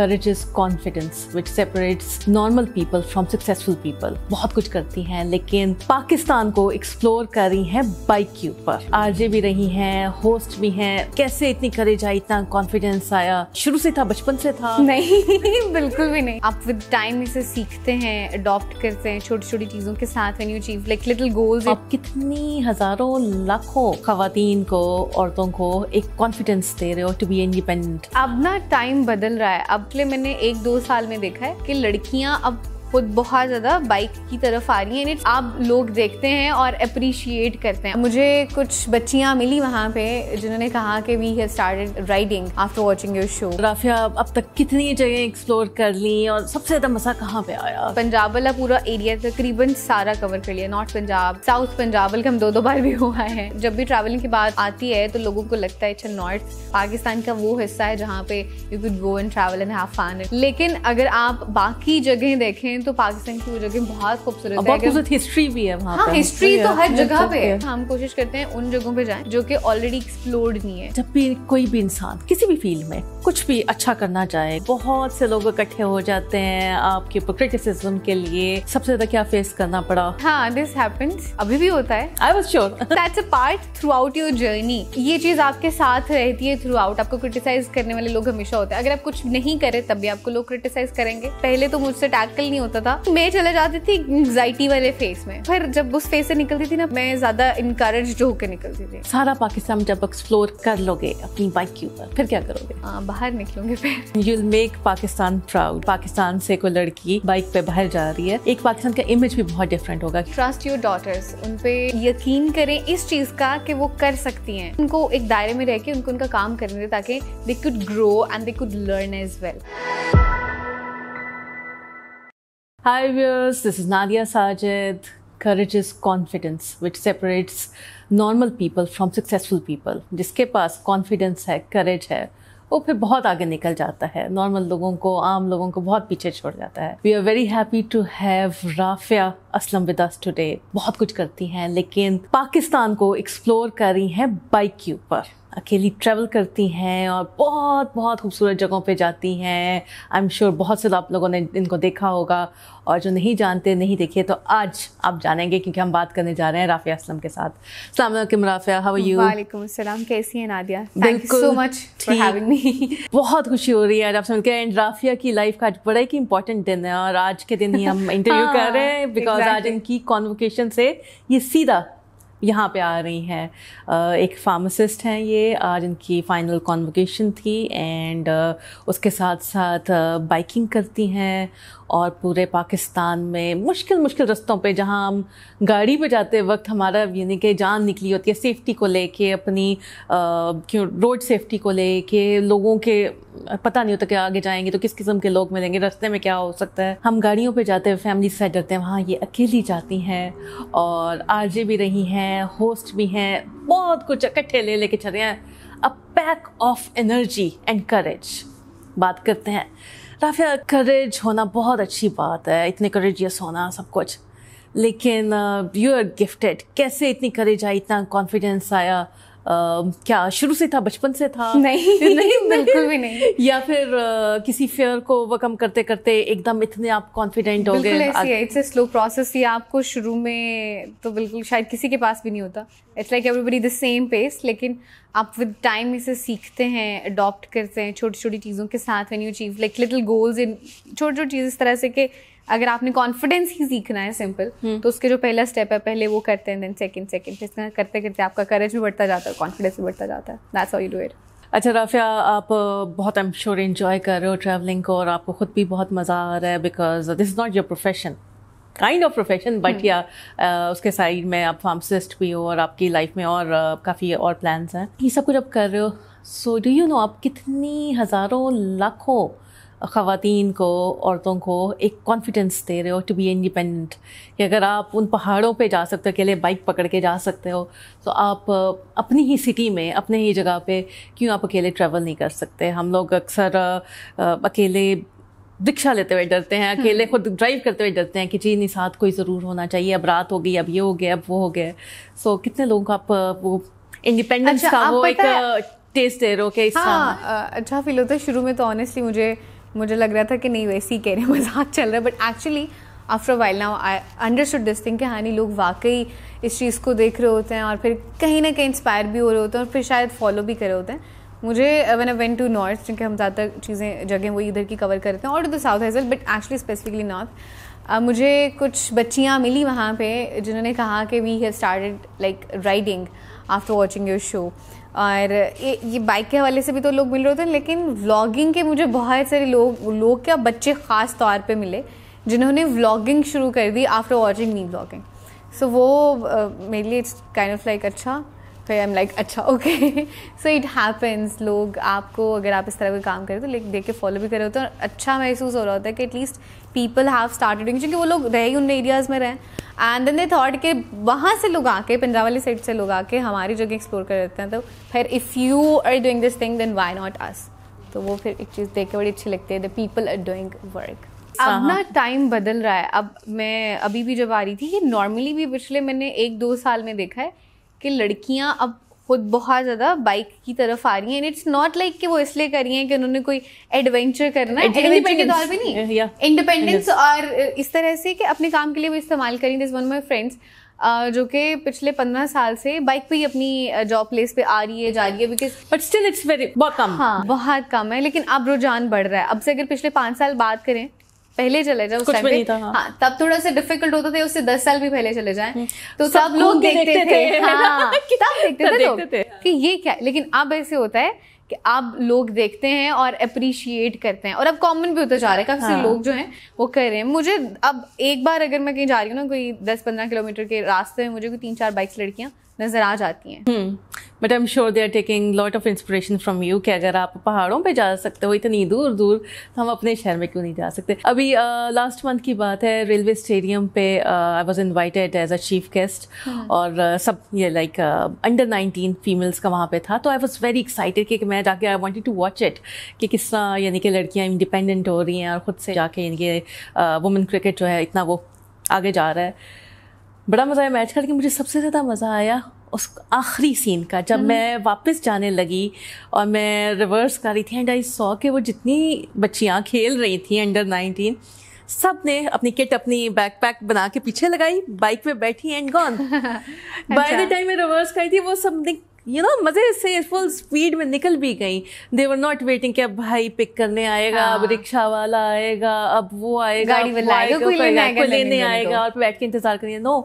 encourages confidence, which separates normal people from successful people. बहुत कुछ करती हैं लेकिन पाकिस्तान को एक्सप्लोर कर रही हैं बाइक के ऊपर आरजे भी रही हैं होस्ट भी हैं कैसे इतनी करेज आई इतना कॉन्फिडेंस आया शुरू से था बचपन से था नहीं बिल्कुल भी नहीं आप विद टाइम इसे सीखते हैं अडॉप्ट करते हैं छोटी छोटी चीजों के साथ when you achieve like little goals आप कितनी हजारों लाखों खातन को औरतों को एक कॉन्फिडेंस दे रहे हो टू बी इंडिपेंडेंट अब ना टाइम बदल रहा है अब पिछले मैंने एक दो साल में देखा है कि लड़कियां अब खुद बहुत ज़्यादा बाइक की तरफ आ रही है एंड आप लोग देखते हैं और अप्रिशिएट करते हैं मुझे कुछ बच्चियाँ मिली वहाँ पे जिन्होंने कहा कि we have started riding after watching your show Rafia अब तक कितनी जगह एक्सप्लोर कर ली और सबसे ज़्यादा मज़ा कहाँ पे आया पंजाब वाला पूरा एरिया तकरीबन सारा कवर कर लिया नॉर्थ पंजाब साउथ पंजाब बल्कि हम दो दो बार भी हुआ है जब भी ट्रैवलिंग की बात आती है तो लोगों को लगता है अच्छा नॉर्थ पाकिस्तान का वो हिस्सा है जहाँ पे you could go and travel and have fun लेकिन अगर आप बाकी जगह देखें हैं तो पाकिस्तान की वो जगह बहुत खूबसूरत है खूबसूरत हिस्ट्री भी है वहाँ हाँ, हिस्ट्री तो, तो हर जगह पे है हम कोशिश करते हैं उन जगहों पे जाएं जो कि ऑलरेडी एक्सप्लोर्ड नहीं है जब भी कोई भी इंसान किसी भी फील्ड में कुछ भी अच्छा करना चाहे बहुत से लोग इकट्ठे हो जाते हैं आपके ऊपर क्रिटिसिज्म के लिए सबसे ज्यादा क्या फेस करना पड़ा हाँ दिस हैपेंस अभी भी होता है I was sure that's a part throughout your journey ये चीज आपके साथ रहती है थ्रू आउट आपको क्रिटिसाइज करने वाले लोग हमेशा होते हैं अगर आप कुछ नहीं करें तब भी आपको लोग क्रिटिसाइज करेंगे पहले तो मुझसे टैकल नहीं होता होता था मैं चले जाती थी एंगजाइटी वाले फेस में फिर जब उस फेस से निकलती थी ना मैं ज्यादा इंकरेज जो होकर निकलती थी सारा पाकिस्तान जब एक्सप्लोर कर लोगे अपनी बाइक के ऊपर फिर क्या करोगे आ, हाँ, बाहर निकलोगे फिर you'll make Pakistan proud Pakistan से कोई लड़की बाइक पे बाहर जा रही है एक पाकिस्तान का इमेज भी बहुत डिफरेंट होगा ट्रस्ट योर डॉटर्स उन पे यकीन करें इस चीज का कि वो कर सकती हैं उनको एक दायरे में रह के उनको उनका काम करने ताकि they could grow and they could learn as well Hi viewers, this is Nadia Sajid. Courage is confidence which separates normal people from successful people. जिसके पास confidence है courage है वो फिर बहुत आगे निकल जाता है नॉर्मल लोगों को आम लोगों को बहुत पीछे छोड़ जाता है we are very happy to have Rafia Aslam with us today बहुत कुछ करती हैं लेकिन पाकिस्तान को एक्सप्लोर कर रही हैं बाइक के ऊपर अकेली ट्रैवल करती हैं और बहुत बहुत खूबसूरत जगहों पे जाती हैं आई एम श्योर बहुत से आप लोगों ने इनको देखा होगा और जो नहीं जानते नहीं देखिए तो आज आप जानेंगे क्योंकि हम बात करने जा रहे हैं राफिया असलम के साथ सलाम राफिया हाउ आर यू वालेकुम अस्सलाम कैसी हैं Nadia thank you so much for having me बहुत खुशी हो रही है आप सुन के एंड राफिया की लाइफ का आज बड़ा ही इंपॉर्टेंट दिन है और आज के दिन ही हम इंटरव्यू कर हाँ, रहे हैं बिकॉज आज इनकी कॉन्वोकेशन से ये सीधा यहाँ पे आ रही हैं एक फार्मासिस्ट हैं ये आज इनकी फाइनल कॉन्वोकेशन थी एंड उसके साथ साथ बाइकिंग करती हैं और पूरे पाकिस्तान में मुश्किल मुश्किल रस्तों पे जहाँ हम गाड़ी पे जाते वक्त हमारा यानी कि जान निकली होती है सेफ्टी को लेके अपनी क्यों रोड सेफ्टी को लेके लोगों के पता नहीं होता कि आगे जाएंगे तो किस किस्म के लोग मिलेंगे रास्ते में क्या हो सकता है हम गाड़ियों पे जाते हैं फैमिली से डरते हैं वहाँ ये अकेली जाती हैं और आरजे भी रही हैं होस्ट भी हैं बहुत कुछ इकट्ठे ले लेके चले हैं a pack of energy and courage बात करते हैं राफिया करेज होना बहुत अच्छी बात है इतने करेजियस होना सब कुछ लेकिन यू आर गिफ्टेड कैसे इतनी करेज आई इतना कॉन्फिडेंस आया क्या शुरू से था बचपन से था नहीं नहीं बिल्कुल भी नहीं या फिर आ, किसी फेयर को ओवरकम करते करते एकदम इतने आप कॉन्फिडेंट हो गए इट्स ए स्लो प्रोसेस ये आपको शुरू में तो बिल्कुल शायद किसी के पास भी नहीं होता it's like everybody the same pace लेकिन आप विद टाइम इसे सीखते हैं अडॉप्ट करते हैं छोटी छोटी चीज़ों के साथ when you achieve like little goals इन छोटी छोटी चीज़ इस तरह से कि अगर आपने कॉन्फिडेंस ही सीखना है सिंपल हम्म। तो उसके जो पहला स्टेप है पहले वो करते हैं देन सेकंड सेकंड फिर करते, करते करते आपका करेज भी बढ़ता जाता है कॉन्फिडेंस भी बढ़ता जाता है that's how you do it अच्छा राफिया आप बहुत आई एम श्योर इन्जॉय कर रहे हो ट्रैवलिंग को और आपको खुद भी बहुत मज़ा आ रहा है because this is not your profession kind of profession but या उसके साइड में आप फार्मासिस्ट भी हो और आपकी लाइफ में और uh, काफ़ी और प्लान्स हैं ये सब कुछ आप कर रहे हो सो डू यू नो आप कितनी हज़ारों लाखों ख़वान को औरतों को एक कॉन्फिडेंस दे रहे हो टू बी इंडिपेंडेंट कि अगर आप उन पहाड़ों पे जा सकते हो अकेले बाइक पकड़ के जा सकते हो तो आप अपनी ही सिटी में अपने ही जगह पे क्यों आप अकेले ट्रैवल नहीं कर सकते हम लोग अक्सर अकेले रिक्शा लेते हुए डरते हैं अकेले हम्म। खुद ड्राइव करते हुए डरते हैं कि जी नहीं साथ कोई ज़रूर होना चाहिए अब रात हो गई अब ये हो गया अब वो हो गया सो कितने लोगों को आप वो इंडिपेंडेंस अच्छा, का वो एक टेस्ट दे रहे हो कि हाँ, अच्छा फील होता है शुरू में तो ऑनेस्टली मुझे मुझे लग रहा था कि नहीं वैसे ही कह रहे मजाक चल रहा है but actually after while now I understood this thing कि हाँ नहीं लोग वाकई इस चीज़ को देख रहे होते हैं और फिर कहीं ना कहीं इंस्पायर भी हो रहे होते हैं और फिर शायद फॉलो भी कर रहे होते हैं मुझे when I went to north क्योंकि हम ज़्यादातर चीज़ें जगह वो इधर की कवर करते हैं और to the south as but actually specifically north मुझे कुछ बच्चियाँ मिली वहाँ पे जिन्होंने कहा कि we have started like riding after watching your show और ये ये बाइक के हवाले से भी तो लोग मिल रहे होते हैं लेकिन व्लॉगिंग के मुझे बहुत सारे लोग लोग क्या बच्चे ख़ास तौर पे मिले जिन्होंने व्लॉगिंग शुरू कर दी after watching me vlogging so वो मेरे लिए इट्स काइंड ऑफ लाइक अच्छा तो आई एम लाइक अच्छा ओके सो इट हैपन्स लोग आपको अगर आप इस तरह का काम करें तो लाइक देख के फॉलो भी कर रहे होते हैं और अच्छा महसूस हो रहा होता है कि एटलीस्ट पीपल हैव स्टार्टेड क्योंकि वो लोग रहे उन एरियाज़ में रहे एंड देन दे थॉट के वहाँ से लोग आके पंजाब वाली साइड से लोग आके हमारी जगह एक्सप्लोर कर देते हैं तो फिर if you are doing this thing then why not us तो वो फिर एक चीज़ देख के बड़ी अच्छी लगती है the people are doing work अब हाँ, ना टाइम हाँ। बदल रहा है अब मैं अभी भी जब आ रही थी ये नॉर्मली भी पिछले मैंने एक दो साल में देखा है कि लड़कियाँ अब खुद बहुत ज़्यादा बाइक की तरफ आ रही हैं एंड इट्स नॉट लाइक कि वो इसलिए कर रही हैं कि उन्होंने कोई एडवेंचर करना है नहीं इंडिपेंडेंस yeah. और इस तरह से कि अपने काम के लिए वो इस्तेमाल करी दिस वन माई फ्रेंड्स जो कि पिछले पंद्रह साल से बाइक पे ही अपनी जॉब प्लेस पे आ रही है जा रही है because but still it's very बहुत कम हाँ बहुत कम है लेकिन अब रुझान बढ़ रहा है अब से अगर पिछले पाँच साल बात करें पहले चले जाए कुछ भी नहीं था हाँ, हाँ तब थोड़ा सा डिफिकल्ट होता था उससे दस साल भी पहले चले जाए हम्म। तो सब लोग देखते, देखते थे, थे हाँ, तब देखते थे, देखते थे कि ये क्या लेकिन अब ऐसे होता है कि अब लोग देखते हैं और अप्रिशिएट करते हैं और अब कॉमन भी होते जा रहे हैं काफ़ी हाँ। लोग जो हैं वो कर रहे हैं मुझे अब एक बार अगर मैं कहीं जा रही हूँ ना कोई दस पंद्रह किलोमीटर के रास्ते में मुझे कोई तीन चार बाइक्स लड़कियाँ नज़र आ जाती हैं but I am sure they are taking lot of inspiration from you कि अगर आप पहाड़ों पे जा सकते हो इतनी दूर दूर तो हम अपने शहर में क्यों नहीं जा सकते अभी लास्ट uh, मंथ की बात है रेलवे स्टेडियम पे I was invited as a chief guest hmm. और uh, सब ये लाइक अंडर नाइनटीन फीमेल्स का वहाँ पे था तो आई वॉज वेरी एक्साइटेड कि मैं जाके I wanted to watch it कि किस तरह यानी कि लड़कियाँ इंडिपेंडेंट हो रही हैं और ख़ुद से जाके यानी कि वुमेन क्रिकेट जो है इतना वो आगे जा रहा है बड़ा मज़ा आया मैच करके मुझे सबसे ज़्यादा मज़ा आया उस आखिरी सीन का जब हम्म। मैं वापस जाने लगी और मैं रिवर्स कर रही थी एंड आई सॉ के वो जितनी बच्चियाँ खेल रही थी अंडर नाइनटीन सब ने अपनी किट अपनी बैक पैक बना के पीछे लगाई बाइक पे बैठी and gone by the time मैं रिवर्स करी थी वो सब ने यू नो मज़े से फुल स्पीड में निकल भी गई दे वर नॉट वेटिंग कि अब भाई पिक करने आएगा अब हाँ। रिक्शा वाला आएगा अब वो आएगा गाड़ी वाला आएगा कोई लेने आएगा और बैठ के इंतजार करिए no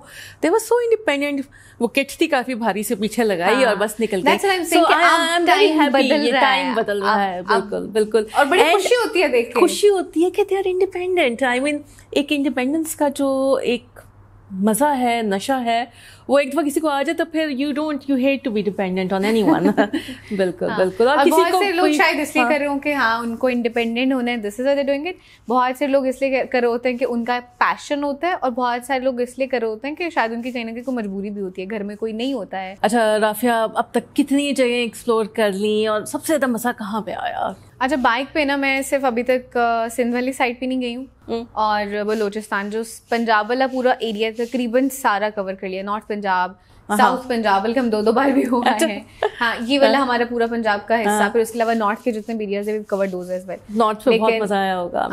they were so independent वो किट थी काफ़ी भारी से पीछे लगाई और हाँ। बस निकल गई टाइम बदल रहा है बिल्कुल बिल्कुल और बड़ी खुशी होती है देख खुशी होती है कि they are independent I mean एक इंडिपेंडेंस का जो एक मज़ा है नशा है वो एक दफ़ा किसी को आ जाए तो फिर you don't you hate to be dependent on anyone बिल्कुल हाँ, बिल्कुल और किसी को लोग शायद इसलिए हाँ, कर रहे हो कि हाँ उनको इंडिपेंडेंट होने है this is are doing it बहुत से लोग इसलिए कर रहे होते हैं कि उनका पैशन होता है और बहुत सारे लोग इसलिए कर रहे होते हैं कि शायद उनकी कहीं ना कहीं कोई मजबूरी भी होती है घर में कोई नहीं होता है अच्छा राफिया अब तक कितनी जगह एक्सप्लोर कर ली और सबसे ज़्यादा मज़ा कहाँ पर आया अच्छा बाइक पे ना मैं सिर्फ अभी तक सिंध वाली साइड पे नहीं गई हूँ हम्म। और बलोचिस्तान जो पंजाब वाला पूरा एरिया तकरीबन सारा कवर कर लिया नॉर्थ पंजाब साउथ पंजाब बल्कि हम दो दो बार भी हो गए अच्छा। हैं हाँ ये वाला हाँ। हमारा पूरा पंजाब का हिस्सा हाँ। फिर उसके अलावा नॉर्थ के जितने एरियाज है कवर डोज नॉर्थ में बहुत मजा आया होगा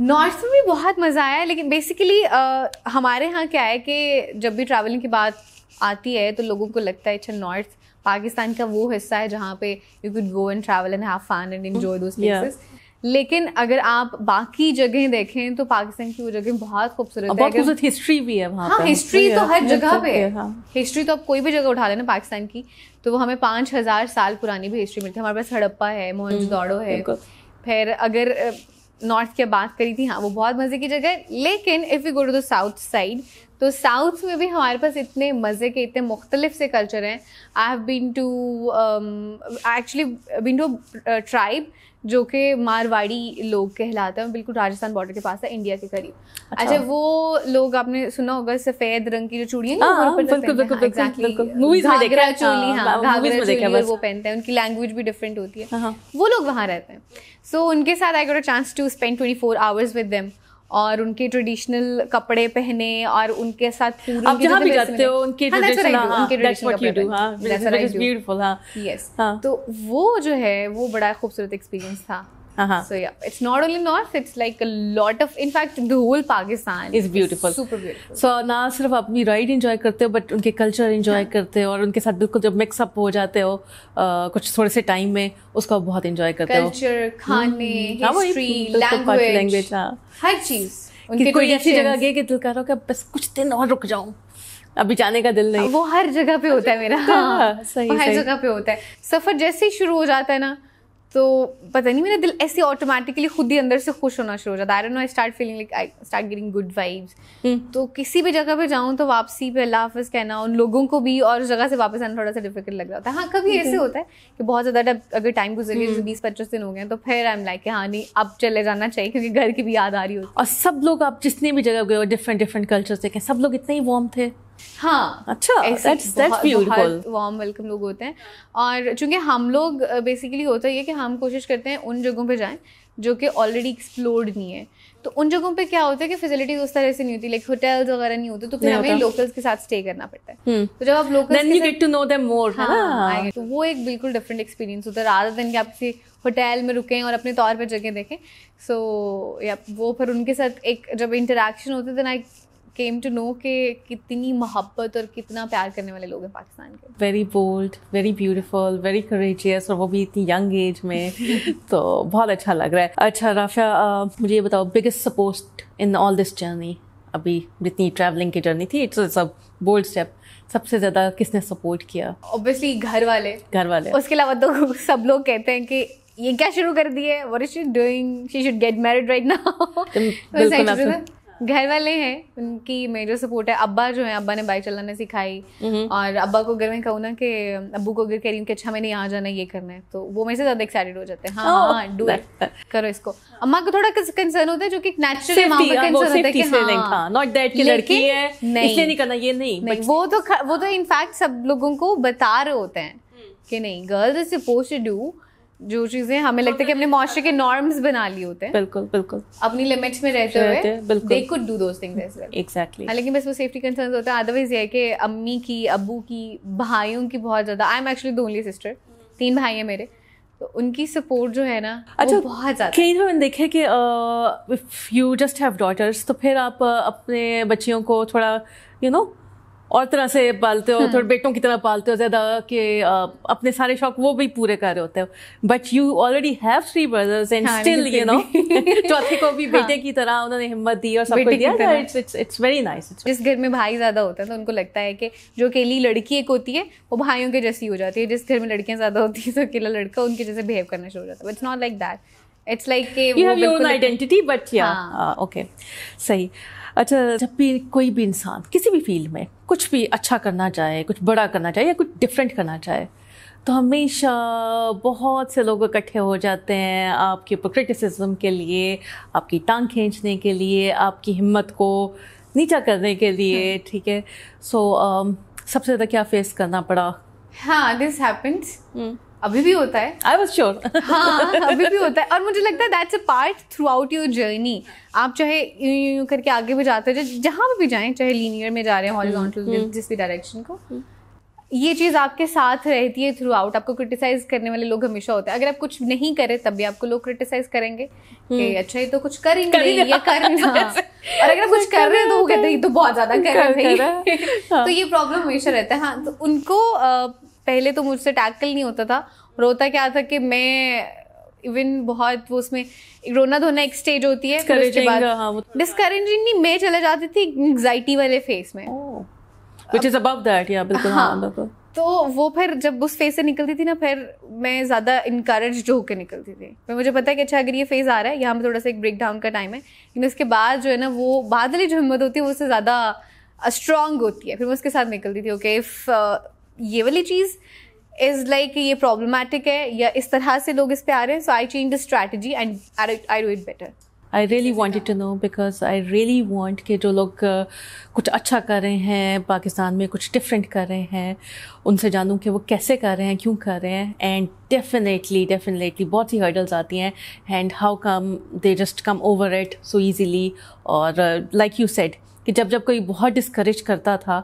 नॉर्थ में भी बहुत मज़ा आया लेकिन बेसिकली हमारे यहाँ क्या है कि जब भी ट्रैवलिंग की बात आती है तो लोगों को लगता है अच्छा नॉर्थ पाकिस्तान का वो हिस्सा है जहाँ पे you could go and travel and have fun and enjoy those places लेकिन अगर आप बाकी जगह देखें तो पाकिस्तान की वो जगह बहुत खूबसूरत है बहुत खूबसूरत हिस्ट्री भी है वहाँ हाँ, हिस्ट्री तो हर जगह तो पे है हिस्ट्री हाँ। तो आप कोई भी जगह उठा लेना पाकिस्तान की तो वो हमें पाँच हज़ार साल पुरानी भी हिस्ट्री मिलती है हमारे पास हड़प्पा है मोहनजोदड़ो है फिर अगर नॉर्थ की बात करी थी हाँ वो बहुत मज़े की जगह है लेकिन if you go to the south side तो साउथ में भी हमारे पास इतने मज़े के इतने मुख्तलिफ से कल्चर हैं I have been to actually been to tribe जो कि मारवाड़ी लोग कहलाते हैं बिल्कुल राजस्थान बॉर्डर के पास है इंडिया के करीब अच्छा, अच्छा वो लोग आपने सुना होगा सफेद रंग की जो चूड़ियाँ हाँ, हाँ, हाँ, वो पहनते हैं उनकी लैंग्वेज भी डिफरेंट होती है वो लोग वहाँ रहते हैं सो उनके साथ I got a chance to spend twenty four hours with them और उनके ट्रेडिशनल कपड़े पहने और उनके साथ आप भी जाते हो उनके हाँ, हाँ, हाँ, तो वो जो है वो बड़ा खूबसूरत एक्सपीरियंस था Uh-huh. So yeah, it's not only north; it's like a lot of. In fact, the whole Pakistan is beautiful, is super beautiful. So ना सिर्फ अपनी ride enjoy karte ho but unke culture enjoy yeah. karte ho aur unke sath bilkul jab mix up ho jate ho uh, कुछ थोड़े से time में उसको bahut enjoy karte culture, हो. Culture, खाने, history, language, language हाँ. हर चीज़. उनके कोई ऐसी जगह गई कि दिल कर रहा हो कि बस कुछ दिन और रुक जाऊँ अभी जाने का दिल नहीं वो हर जगह पे होता है मेरा हाँ, सही हर जगह पे होता है सफर जैसे ही शुरू हो जाता है ना तो पता नहीं मेरा दिल ऐसे ऑटोमेटिकली खुद ही अंदर से खुश होना शुरू हो जाता है no I start feeling like I start getting good vibes तो किसी भी जगह पे जाऊँ तो वापसी पे अल्लाह हाफ़ कहना उन लोगों को भी और जगह से वापस आना थोड़ा सा डिफिकल्ट लग रहा होता है हाँ कभी hmm. ऐसे होता है कि बहुत ज़्यादा अगर टाइम गुजर गया hmm. बीस पच्चीस दिन हो गए तो फिर आई एम लाइक हाँ नहीं अब चले जाना चाहिए क्योंकि घर की भी याद आ रही होती और सब लोग आप जितने भी जगह गए हो डिफरेंट डिफरेंट कल्चर से सब लोग इतने ही वॉम थे हाँ अच्छा दैट्स दैट्स ब्यूटीफुल वार्म लोग होते हैं और चूंकि हम लोग बेसिकली होता है कि हम कोशिश करते हैं उन जगहों पे जाएं जो कि ऑलरेडी एक्सप्लोर्ड नहीं है तो उन जगहों पे क्या होता है कि फैसिलिटीज उस तरह से नहीं होती लाइक होटल्स वगैरह नहीं होते तो फिर हमें लोकल्स के साथ स्टे करना पड़ता है हम्म। तो जब आप locals then you get to know them more तो वो एक बिल्कुल डिफरेंट एक्सपीरियंस होता है रादर दिन के आप किसी होटल में रुकें और अपने तौर पर जगह देखें सो या वो फिर उनके साथ एक जब इंटरेक्शन होते थे ना केम टू नो के कितनी मोहब्बत और कितना प्यार करने वाले लोग हैं पाकिस्तान के very bold very beautiful very courageous और वो भी इतनी यंग एज में तो बहुत अच्छा लग रहा है अच्छा राफिया uh, मुझे ये बताओ biggest support in all this journey अभी जितनी ट्रैवलिंग की जर्नी थी इट्स अ बोल्ड स्टेप सबसे ज़्यादा किसने सपोर्ट किया ऑब्वियसली घर वाले घर वाले उसके अलावा तो सब लोग कहते हैं कि ये क्या शुरू कर दिए what is she doing she should get married right now बिल्कुल घर वाले हैं उनकी मेजर सपोर्ट है अब्बा जो है अब्बा ने बाइक चलाना सिखाई हम्म। और अब्बा को अगर मैं कहूँ ना कि अब्बू को अगर कह रही हूँ कि अच्छा मैंने यहाँ जाना ये करना है तो वो मेरे से ज़्यादा एक्साइटेड हो जाते हैं हाँ oh, हाँ हाँ डू करो इसको अम्मा को थोड़ा कंसर्न होता है जो कि नेचुरल हाँ, है नॉट दैट हाँ। हाँ, लड़की है नहीं करना ये नहीं वो तो वो तो इनफैक्ट सब लोगों को बता रहे होते हैं hmm. कि नहीं girls is suppose to do जो चीजें हमें लगता है कि अपने मॉइस्चर के नॉर्म्स बना लिए होते हैं बिल्कुल बिल्कुल अपनी लिमिट्स में रहते हुए they could do those things as well exactly हालांकि बस वो सेफ्टी कंसर्न्स होता है अदरवाइज ये है कि अम्मी की अबू की भाइयों की बहुत ज्यादा I am actually the only sister तीन भाई हैं मेरे तो उनकी सपोर्ट जो है ना अच्छा बहुत ज़्यादा कई दफ़ा मैंने देखा कि if you just have daughters तो फिर आप अपने बच्चियों को थोड़ा यू नो और तरह से पालते हो हम्म। थोड़े बेटों की तरह पालते हो ज़्यादा कि अपने सारे शौक वो भी पूरे कर रहे होते हो but you already have three brothers and still you know चौथे को भी बेटे हाँ। की तरह उन्होंने हिम्मत दी और सब कुछ दिया it's it's it's very nice जिस घर में भाई ज़्यादा होता है तो उनको लगता है कि जो अकेली लड़की एक होती है वो भाइयों के जैसी हो जाती है जिस घर में लड़कियाँ ज़्यादा होती है तो अकेला लड़का उनके जैसे बिहेव करना शुरू हो जाता है it's not like that it's like you have your own identity but या ओके सही अच्छा जब भी कोई भी इंसान किसी भी फील्ड में कुछ भी अच्छा करना चाहे कुछ बड़ा करना चाहे या कुछ डिफरेंट करना चाहे तो हमेशा बहुत से लोग इकट्ठे हो जाते हैं आपके ऊपर क्रिटिसिज्म के लिए आपकी टांग खींचने के लिए आपकी हिम्मत को नीचा करने के लिए हम्म। ठीक है सो um, सबसे ज़्यादा क्या फेस करना पड़ा हाँ दिस हैपन्स हम्म। अभी भी होता है आई वॉज श्योर हाँ अभी भी होता है और मुझे लगता है that's a part throughout your journey आप चाहे यूं यूं करके आगे भी जाते हो जहाँ भी जाएं चाहे लीनियर में जा रहे हैं हम्म, हॉरिजॉन्टल हम्म। जिस भी डायरेक्शन को हम्म। ये चीज़ आपके साथ रहती है थ्रू आउट आपको क्रिटिसाइज करने वाले लोग हमेशा होते हैं अगर आप कुछ नहीं करें तब भी आपको लोग क्रिटिसाइज करेंगे कि अच्छा ये तो कुछ कर ही नहीं ये करना और अगर आप कुछ कर रहे हैं तो वो कहते हैं ये तो बहुत ज़्यादा कर रहे हैं हाँ। तो ये प्रॉब्लम हमेशा रहता है हाँ तो उनको पहले तो मुझसे टैकल नहीं होता था और होता क्या था कि मैं इवन बहुत वो उसमें रोना धोना एक स्टेज होती है फिर उसके बाद डिस्करेजिंग हाँ, तो- नहीं मैं चले जाती थी एंग्जाइटी वाले फेस में इज अबव दैट या बिल्कुल तो वो फिर जब उस फेज से निकलती थी ना फिर मैं ज़्यादा इनकरेज होकर निकलती थी फिर मुझे पता है कि अच्छा अगर ये फेज़ आ रहा है यहाँ पर थोड़ा सा एक ब्रेक डाउन का टाइम है लेकिन उसके बाद जो है ना वो बाद वाली जो हिम्मत होती है वो उससे ज़्यादा स्ट्रांग होती है फिर मैं उसके साथ निकलती थी ओके इफ़ ये वाली चीज़ इज़ लाइक ये प्रॉब्लमैटिक है या इस तरह से लोग इस पर आ रहे हैं so I change the strategy and I do it better I really wanted to know because I really want कि जो लोग कुछ अच्छा कर रहे हैं पाकिस्तान में कुछ डिफरेंट कर रहे हैं उनसे जानूँ कि वो कैसे कर रहे हैं क्यों कर रहे हैं एंड डेफिनेटली डेफिनेटली बहुत सी हर्डल्स आती हैं and how come they just come over it so easily और लाइक यू सेड कि जब जब कोई बहुत डिस्करेज करता था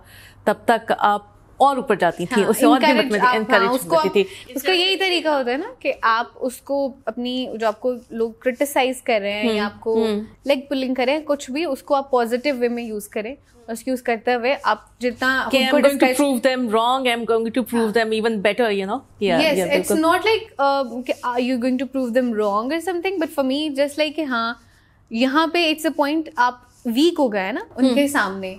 तब तक आप और ऊपर जाती थी हाँ, उसे और भी मतलब इनकरेज हाँ, हाँ, करती थी उसका यही तरीका होता है ना कि आप उसको अपनी जो आपको लोग क्रिटिसाइज कर रहे हैं या हम्म, आपको लेग पुलिंग करें कुछ भी उसको आप पॉजिटिव वे में यूज करें उसको यूज करते हुए आप जितना I am going to prove them wrong I am going to prove them even better you know yes it's not like you going to prove them wrong और something but for me just like हां पे it's a point आप weak हो गया है ना उनके हम्म। सामने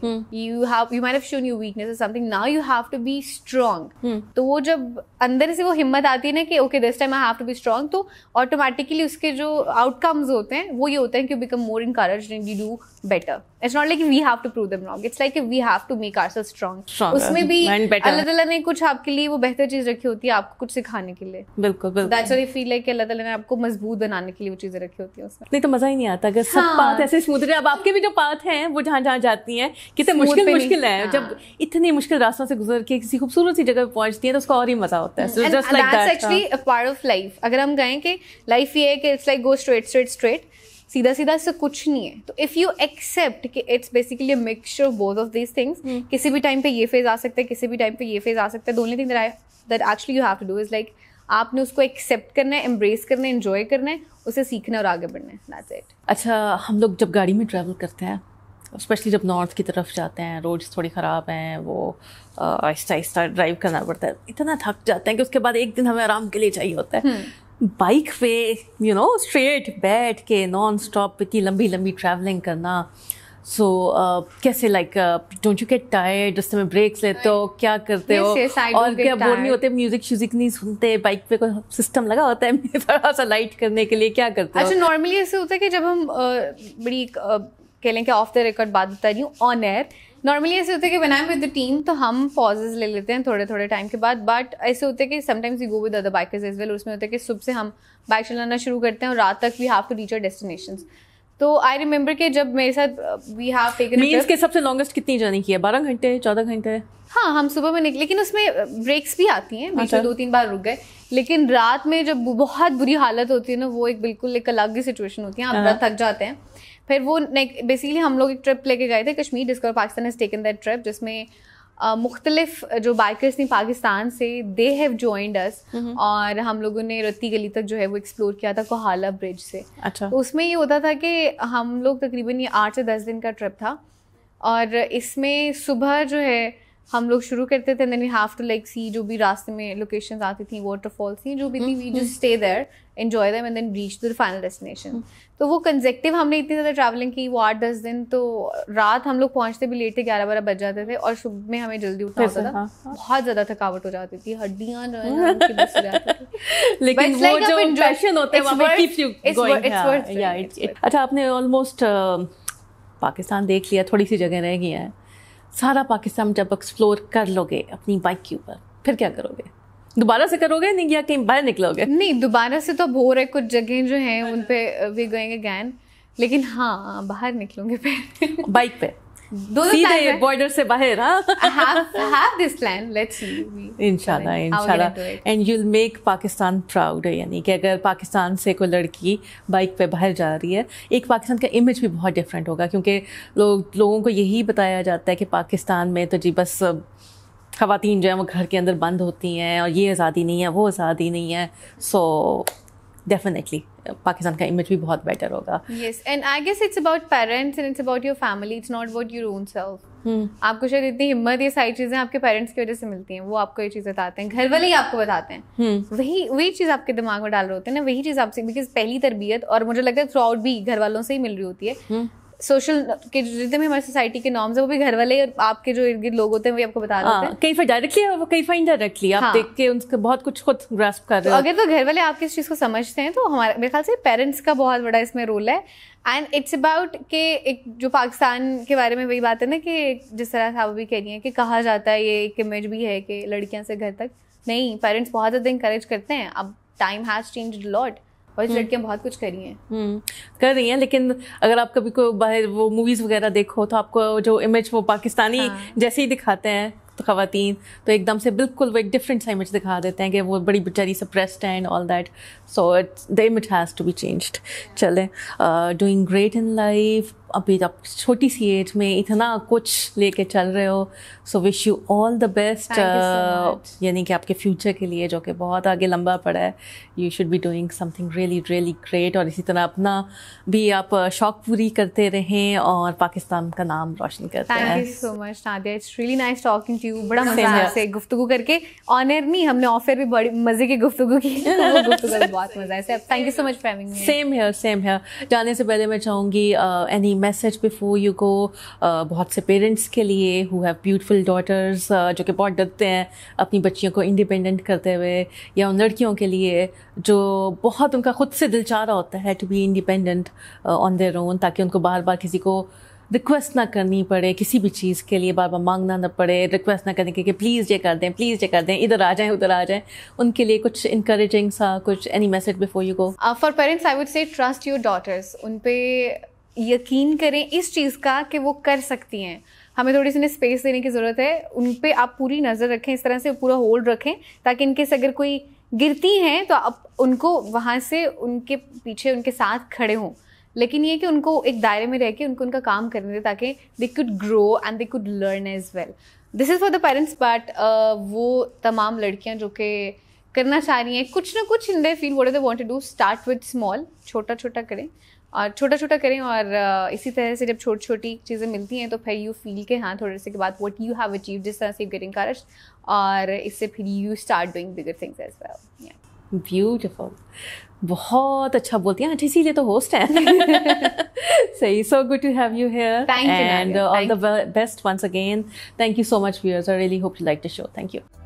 you have you might have shown you weakness और something now you have to be strong तो वो जब अंदर से वो हिम्मत आती है ना कि okay this time I have to be strong तो ऑटोमेटिकली उसके जो आउटकम्स होते हैं वो ये होते हैं कि you become more encourage and you do better it's not like we have to prove them wrong it's like we have to make ourself strong उसमें भी अल्लाह ताला ने कुछ आपके लिए वो बेहतर चीज रखी होती है आपको कुछ सिखाने के लिए बिल्कुल बिल्कुल that's why feel like Allah ताला ने आपको मजबूत बनाने के लिए वो चीजें रखी होती है उसमें नहीं तो मजा ही नहीं आता अगर सब हाँ। पाथ ऐसे स्मूथ रहे अब आपके भी जो पाथ हैं वो जहां-जहां जाती हैं कितने मुश्किल मुश्किल है हाँ। जब इतने मुश्किल रास्तों से गुजर के किसी खूबसूरत सी जगह पे पहुंचती है तो उसका और ही मजा होता है so just like that's actually a part of life अगर हम कहें कि लाइफ ये है कि it's like go straight straight straight सीधा सीधा इससे कुछ नहीं है तो इफ़ यू एक्सेप्ट कि it's basically mixture of both of these things किसी भी टाइम पे ये फेज आ सकता है किसी भी टाइम पे ये फेज आ सकता है दोनों thing that I that actually you have to do is like आपने उसको एक्सेप्ट करना है एम्ब्रेस करना है इन्जॉय करना है उसे सीखना और आगे बढ़ना है दैट्स इट अच्छा हम लोग जब गाड़ी में ट्रैवल करते हैं स्पेशली जब नॉर्थ की तरफ जाते हैं रोड्स थोड़ी ख़राब हैं वो आहिस्ता आहिस्ता ड्राइव करना पड़ता है इतना थक जाते हैं कि उसके बाद एक दिन हमें आराम के लिए चाहिए होता है hmm. बाइक पे यू नो स्ट्रेट बैठ के नॉन स्टॉप इतनी लंबी लंबी ट्रैवलिंग करना सो so, uh, कैसे like don't you get tired उस समय ब्रेक्स लेते हो क्या करते हो और क्या बोर नहीं होते म्यूजिक श्यूजिक नहीं सुनते बाइक पे कोई सिस्टम लगा होता है थोड़ा सा लाइट करने के लिए क्या करते अच्छा नॉर्मली ऐसे होता है कि जब हम uh, बड़ी uh, कह लें कि ऑफ द रिकॉर्ड बात बता रही हूँ ऑन एयर नॉर्मली ऐसे होते हैं कि when I am with the team तो हम पॉजेज ले लेते हैं थोड़े थोड़े टाइम के बाद बट ऐसे होते हैं कि sometimes you go with other bikers as well उसमें होता है कि सुबह से हम बाइक चलाना शुरू करते हैं और रात तक we have to reach our destination तो आई रिमेंबर कि जब मेरे साथ वी हैव टेकन के सबसे लॉन्गेस्ट कितनी जाने की है बारह घंटे चौदह घंटे हाँ हम सुबह में निकले लेकिन उसमें ब्रेक्स भी आती हैं बीच में अच्छा। दो तीन बार रुक गए लेकिन रात में जब बहुत बुरी हालत होती है ना वो एक बिल्कुल एक अलग ही सिचुएशन होती है आप हाँ। रात थक जाते हैं फिर वो बेसिकली हम लोग एक ट्रिप लेके गए थे Kashmir Discover Pakistan is taken that trip जिसमें मुख्तलिफ जो बाइकर्स थी पाकिस्तान से दे हैव ज्वाइंड अस और हम लोगों ने रत्ती गली तक जो है वो एक्सप्लोर किया था कोहाला ब्रिज से अच्छा तो उसमें ये होता था कि हम लोग तकरीबन ये आठ से दस दिन का ट्रिप था और इसमें सुबह जो है हम लोग शुरू करते थे then we have to like see जो भी रास्ते में लोकेशंस आती थी वाटरफॉल्स थी जो भी थी we just stay there enjoy them and then reach the final destination तो वो कंजेक्टिव हमने इतनी ज़्यादा ट्रैवलिंग की वो आठ दस दिन तो रात हम लोग पहुँचते भी लेट थे ग्यारह बारह बज जाते थे और सुबह में हमें जल्दी उठना होता था हाँ, हाँ। बहुत ज़्यादा थकावट हो जाती थी हड्डियाँ जो है हाँ, अच्छा आपने ऑलमोस्ट uh, पाकिस्तान देख लिया थोड़ी सी जगह रह गई है सारा पाकिस्तान जब एक्सप्लोर कर लोगे अपनी बाइक के ऊपर फिर क्या करोगे दोबारा से करोगे नहीं या कहीं बाहर निकलोगे नहीं दोबारा से तो अब हो रहे कुछ जगह जो हैं उन पे भी गएंगे गैन लेकिन हाँ बाहर निकलोगे फिर बाइक पे बॉर्डर से बाहर and you make Pakistan proud है यानी कि अगर पाकिस्तान से कोई लड़की बाइक पे बाहर जा रही है एक पाकिस्तान का इमेज भी बहुत डिफरेंट होगा क्योंकि लोग लोगों को यही बताया जाता है कि पाकिस्तान में तो जी बस खातन जो है वो घर के अंदर बंद होती हैं और ये आज़ादी नहीं है वो आज़ादी नहीं है सो डेफिनेटली पाकिस्तान का इमेज भी बहुत बेटर होगा yes and I guess it's about parents and it's about your family it's not about your own self आपको शायद इतनी हिम्मत ये सारी चीज़ें आपके पेरेंट्स की वजह से मिलती हैं वो आपको ये चीज़ बताते हैं घर वाले ही आपको बताते हैं hmm. वही वही चीज़ आपके दिमाग में डाल रहे होते हैं ना वही चीज़ आपसे बिकॉज पहली तरबियत और मुझे लगता है थ्रू आउट भी घर वालों से ही मिल रही होती है hmm. सोशल के जितने भी हमारी सोसाइटी के नॉर्म्स है वो भी घर वाले और आपके जो इर्द गिर्द लोग होते हैं वो आपको बता देते हाँ, हैं कई फिर डायरेक्टली कहीं कई फिर इनडायरेक्टली आप हाँ. देख के उनके बहुत कुछ खुद ग्रास्प कर रहे हो तो अगर तो घर वाले आपकी किस चीज़ को समझते हैं तो हमारे मेरे ख्याल से पेरेंट्स का बहुत बड़ा इसमें रोल है एंड इट्स अबाउट के एक जो पाकिस्तान के बारे में वही बात है ना कि जिस तरह आप भी कह रही हैं कि कहा जाता है ये एक इमेज भी है कि लड़कियाँ से घर तक नहीं पेरेंट्स बहुत ज़्यादा इंकरेज करते हैं अब टाइम हैज़ चेंज लॉट और हम्म। लड़कियाँ बहुत कुछ करी हैं हम्म, कर रही हैं लेकिन अगर आप कभी को बाहर वो मूवीज़ वगैरह देखो तो आपको जो इमेज वो पाकिस्तानी हाँ। जैसे ही दिखाते हैं तो खातन तो एकदम से बिल्कुल वो एक डिफरेंट सा इमेज दिखा देते हैं कि वो बड़ी बेचारी सप्रेस्ड है and all that so it's the image has to be changed चले डूइंग ग्रेट इन लाइफ अभी आप छोटी सी एज में इतना कुछ लेके चल रहे हो so wish you all the best यानी कि आपके फ्यूचर के लिए जो कि बहुत आगे लंबा पड़ा है you should be doing something really really great और इसी तरह अपना भी आप uh, शौक पूरी करते रहें और पाकिस्तान का नाम रोशन करते हैं thank you so much Nadia it's really nice talking to you बड़ा मजा से गुफ्तगू करके ऑनर नहीं हमने ऑफर भी बड़ी मज़े की गुफ्तगु की बहुत मज़ा आया thank you so much for same here same here जाने से पहले मैं चाहूंगी any uh, message before you go बहुत से पेरेंट्स के लिए हु हैव ब्यूटीफुल डॉटर्स जो कि बहुत डरते हैं अपनी बच्चियों को इंडिपेंडेंट करते हुए या उन लड़कियों के लिए जो बहुत उनका खुद से दिल चाह रहा होता है to be independent on their own ताकि उनको बार बार किसी को रिक्वेस्ट ना करनी पड़े किसी भी चीज़ के लिए बार बार मांगना ना पड़े रिक्वेस्ट ना करने के कि प्लीज़ ये कर दें प्लीज़ ये कर दें इधर आ जाएं उधर आ जाएं उनके लिए कुछ इनक्रेजिंग सा कुछ any message before you go for parents I would say trust your daughters उन पे यकीन करें इस चीज़ का कि वो कर सकती हैं हमें थोड़ी सी स्पेस देने की ज़रूरत है उन पर आप पूरी नज़र रखें इस तरह से पूरा होल्ड रखें ताकि इनके से अगर कोई गिरती हैं तो आप उनको वहाँ से उनके पीछे उनके साथ खड़े हों लेकिन ये कि उनको एक दायरे में रह के उनको उनका काम करने दें ताकि they could grow and they could learn as well this is for the parents but वो तमाम लड़कियाँ जो कि करना चाह रही हैं कुछ ना कुछ इन they feel what they want to do start with small छोटा छोटा करें और छोटा छोटा करें और इसी तरह से जब छोटी छोटी चीज़ें मिलती हैं तो फिर यू फील के हाँ थोड़े से के बाद वट यू हैव अचीव जिस तरह से यू गेटिंग करेज और इससे फिर you start doing bigger things as well beautiful बहुत अच्छा बोलती हैं इसीलिए तो होस्ट हैं सही so good to have you here and all the best once again thank you so much viewers I really hope you like the show thank you